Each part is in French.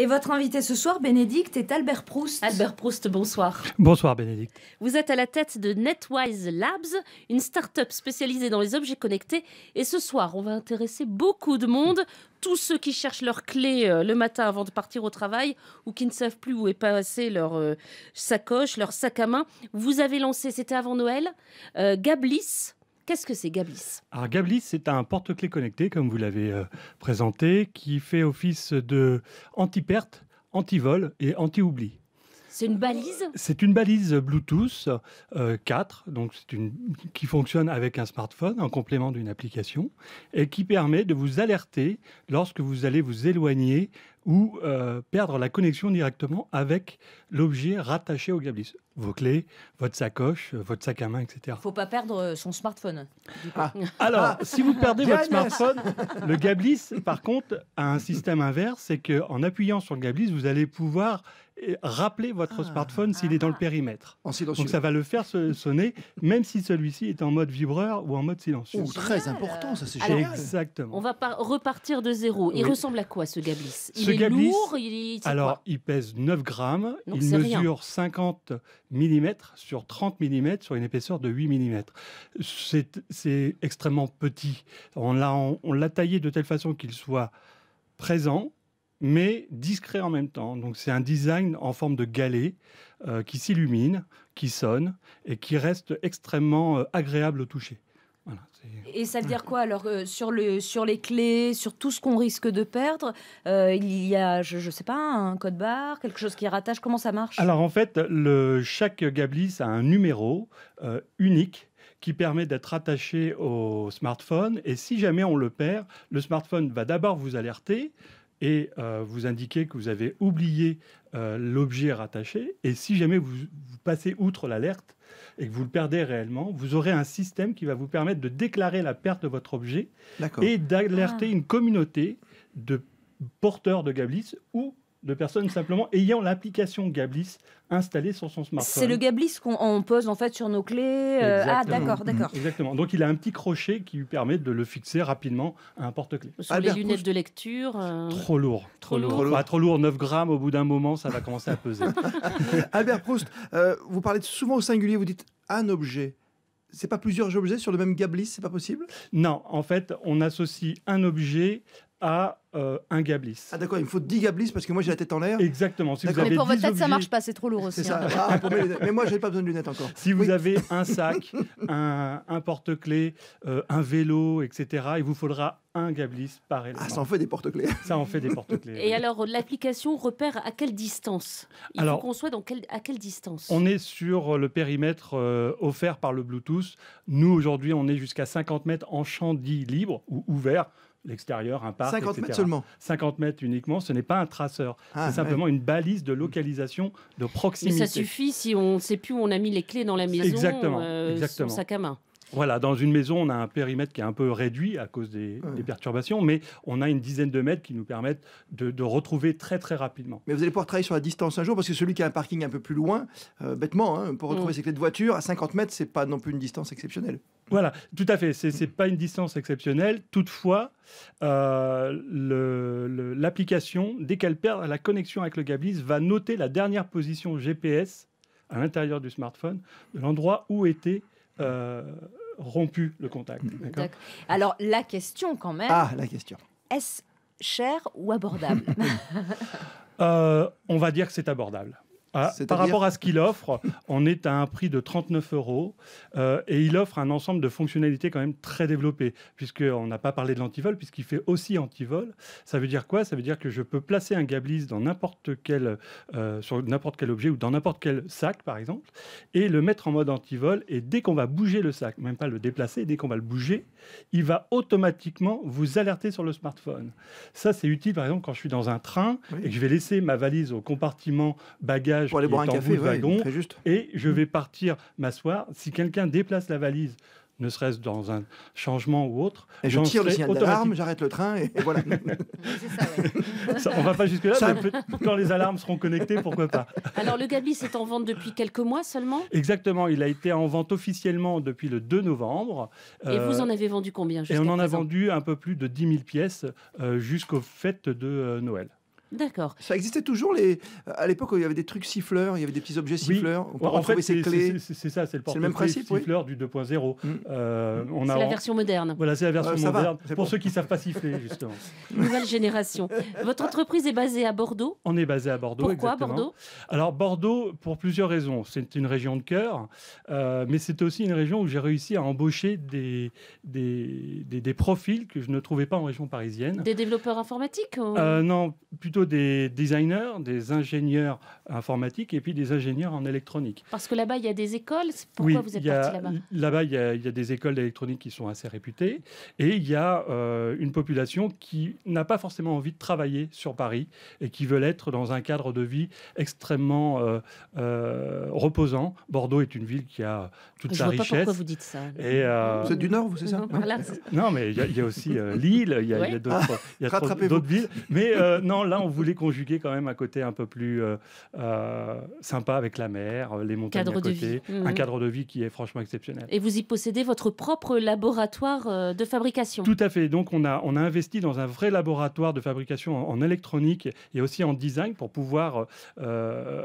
Et votre invité ce soir, Bénédicte, est Albert Proust. Albert Proust, bonsoir. Bonsoir, Bénédicte. Vous êtes à la tête de NetWise Labs, une start-up spécialisée dans les objets connectés. Et ce soir, on va intéresser beaucoup de monde, tous ceux qui cherchent leur clé euh, le matin avant de partir au travail ou qui ne savent plus où est passé leur euh, sacoche, leur sac à main. Vous avez lancé, c'était avant Noël, euh, Gablis Qu'est-ce que c'est Gablis Alors Gablis, c'est un porte-clés connecté, comme vous l'avez euh, présenté, qui fait office de anti-perte, anti-vol et anti-oubli. C'est une balise C'est une balise Bluetooth 4, euh, donc c'est une, qui fonctionne avec un smartphone en complément d'une application et qui permet de vous alerter lorsque vous allez vous éloigner ou euh, perdre la connexion directement avec l'objet rattaché au Gablis. Vos clés, votre sacoche, euh, votre sac à main, etc. Il ne faut pas perdre euh, son smartphone. Ah. Alors, ah. si vous perdez votre smartphone, le Gablis, par contre, a un système inverse, c'est qu'en appuyant sur le Gablis, vous allez pouvoir eh, rappeler votre ah. smartphone s'il est dans le périmètre. En Donc ça va le faire sonner, même si celui-ci est en mode vibreur ou en mode silencieux. Oh, très important, ça c'est génial. Exactement. On va repartir de zéro. Il ressemble à quoi ce Gablis Il il Alors, il pèse 9 grammes. il mesure 50 mm sur 30 mm sur une épaisseur de 8 mm. C'est extrêmement petit. On l'a taillé de telle façon qu'il soit présent, mais discret en même temps. Donc c'est un design en forme de galet euh, qui s'illumine, qui sonne et qui reste extrêmement euh, agréable au toucher et ça veut dire quoi alors euh, sur, le, sur les clés, sur tout ce qu'on risque de perdre euh, Il y a, je sais pas, un code barre, quelque chose qui rattache. Comment ça marche Alors en fait, chaque Gablis a un numéro euh, unique qui permet d'être attaché au smartphone. Et si jamais on le perd, le smartphone va d'abord vous alerter et euh, vous indiquez que vous avez oublié euh, l'objet rattaché. Et si jamais vous, passez outre l'alerte et que vous le perdez réellement, vous aurez un système qui va vous permettre de déclarer la perte de votre objet et d'alerter ah. une communauté de porteurs de Gablis ou de personnes simplement ayant l'application Gablis installée sur son smartphone. C'est le Gablis qu'on pose en fait sur nos clés. Euh, ah d'accord, d'accord. Exactement. Donc il a un petit crochet qui lui permet de le fixer rapidement à un porte-clés. Sur ah, les lunettes de lecture. Trop euh, lourd. Trop lourd. Trop trop lourd. 9 grammes, au bout d'un moment, ça va commencer à peser. Albert Proust, euh, vous parlez souvent au singulier, vous dites un objet c'est pas plusieurs objets sur le même gablis, c'est pas possible Non, en fait, on associe un objet à euh, un gablis. Ah d'accord, il me faut 10 gablis parce que moi j'ai la tête en l'air. Exactement. Si mais pour votre tête, ça marche pas, c'est trop lourd aussi. Hein. Ah, mais moi j'ai pas besoin de lunettes encore. Si vous avez un sac, un, porte-clés, euh, un vélo, etc., il vous faudra un gablis par ah, élément. Ah, ça en fait des porte-clés. Ça en fait des porte-clés. Et alors l'application repère à quelle distance Il qu'on soit à quelle distance On est sur euh, le périmètre offert par le Bluetooth. Nous aujourd'hui, on est jusqu'à 50 mètres en champ dit libre ou ouvert l'extérieur, un parc. 50 mètres seulement 50 mètres uniquement, ce n'est pas un traceur. Ah, c'est simplement une balise de localisation de proximité. Mais ça suffit si on ne sait plus où on a mis les clés dans la maison, exactement, euh, exactement. sac à main. Voilà, dans une maison, on a un périmètre qui est un peu réduit à cause des, perturbations, mais on a une dizaine de mètres qui nous permettent de, retrouver très très rapidement. Mais vous allez pouvoir travailler sur la distance un jour, parce que celui qui a un parking un peu plus loin, euh, bêtement, hein, pour mm. retrouver ses clés de voiture, à 50 mètres, c'est pas non plus une distance exceptionnelle. Voilà, tout à fait. Ce n'est pas une distance exceptionnelle. Toutefois, euh, l'application, dès qu'elle perd la connexion avec le Gablis, va noter la dernière position GPS à l'intérieur du smartphone, de l'endroit où était euh, rompu le contact. Alors, la question quand même. Ah, la question. Est-ce cher ou abordable euh, On va dire que c'est abordable. Ah, par rapport à ce qu'il offre, on est à un prix de 39 euros euh, et il offre un ensemble de fonctionnalités quand même très développées, puisqu'on n'a pas parlé de l'antivol, puisqu'il fait aussi antivol. Ça veut dire quoi Ça veut dire que je peux placer un gablis dans n'importe quel, euh, sur n'importe quel objet ou dans n'importe quel sac, par exemple, et le mettre en mode antivol. Et dès qu'on va bouger le sac, même pas le déplacer, dès qu'on va le bouger, il va automatiquement vous alerter sur le smartphone. Ça, c'est utile, par exemple, quand je suis dans un train et que je vais laisser ma valise au compartiment bagage pour aller boire un café, ouais, wagon, et je vais partir m'asseoir. Si quelqu'un déplace la valise, ne serait-ce dans un changement ou autre. Et je tire le signal d'alarme, j'arrête le train et, voilà. ça, ça, on va pas jusque-là, quand les alarmes seront connectées, pourquoi pas. Alors le Gabi est en vente depuis quelques mois seulement Exactement, il a été en vente officiellement depuis le 2 novembre. Et vous euh, en avez vendu combien Et on en a vendu un peu plus de 10 000 pièces euh, jusqu'au jusqu'aux fêtes de euh, Noël. D'accord. Ça existait toujours les... à l'époque où il y avait des trucs siffleurs, il y avait des petits objets siffleurs. Oui. On en fait, ces clés. C'est ça, c'est le même principe. siffleur du 2.0. Mm. Euh, c'est la version moderne. Voilà, c'est la version moderne. pour ceux qui ne savent pas siffler, justement. Nouvelle génération. Votre entreprise est basée à Bordeaux On est basé à Bordeaux. Pourquoi Bordeaux Alors, Bordeaux, pour plusieurs raisons. C'est une région de cœur, euh, mais c'est aussi une région où j'ai réussi à embaucher des des, des, profils que je ne trouvais pas en région parisienne. Des développeurs informatiques euh, Non, plutôt des designers, des ingénieurs informatiques et puis des ingénieurs en électronique. Parce que là-bas, il y a des écoles. Pourquoi vous êtes parti là-bas Là-bas, il, y a des écoles d'électronique qui sont assez réputées. Et il y a une population qui n'a pas forcément envie de travailler sur Paris et qui veut l'être dans un cadre de vie extrêmement reposant. Bordeaux est une ville qui a toute Je sa vois Pas pourquoi vous dites ça. Et, vous êtes du Nord, vous, c'est ça Non, mais il y, a aussi Lille, il y a, a d'autres villes. Mais non, là, on vous voulez conjuguer quand même un côté un peu plus euh, euh, sympa avec la mer, euh, les montagnes cadre côté, un mhm. cadre de vie qui est franchement exceptionnel. Et vous y possédez votre propre laboratoire de fabrication Tout à fait. Donc on a, on a investi dans un vrai laboratoire de fabrication en, électronique et aussi en design pour pouvoir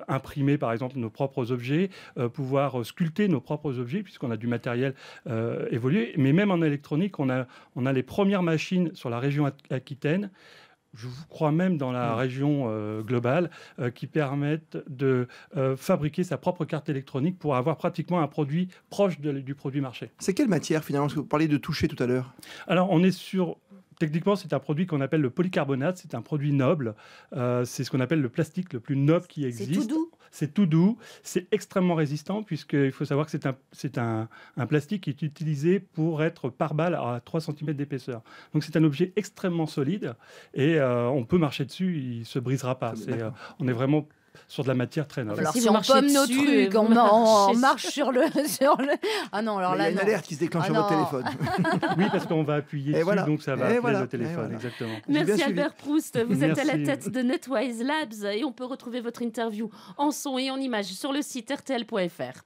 imprimer par exemple nos propres objets, pouvoir sculpter nos propres objets puisqu'on a du matériel évolué. Mais même en électronique, on a, on a les premières machines sur la région aquitaine je vous crois même dans la mm. région euh, globale, euh, qui permettent de euh, fabriquer sa propre carte électronique pour avoir pratiquement un produit proche du produit marché. C'est quelle matière finalement que vous parliez de toucher tout à l'heure. Alors on est sur Techniquement, c'est un produit qu'on appelle le polycarbonate. C'est un produit noble. c'est ce qu'on appelle le plastique le plus noble qui existe. C'est tout doux. C'est tout doux, c'est extrêmement résistant, puisqu'il faut savoir que c'est un, un, plastique qui est utilisé pour être par balle à 3 cm d'épaisseur. Donc c'est un objet extrêmement solide et euh, on peut marcher dessus, il ne se brisera pas. Euh, on est vraiment sur de la matière très noble. Alors, si, on, pomme nos trucs, on, marche sur le, Ah non, alors là. Il y a une alerte qui se déclenche ah sur votre téléphone. oui, parce qu'on va appuyer et dessus, donc ça va appeler le téléphone. Exactement. Merci Albert Proust. Vous êtes à la tête de NetWise Labs et on peut retrouver votre interview en son et en image sur le site rtl.fr.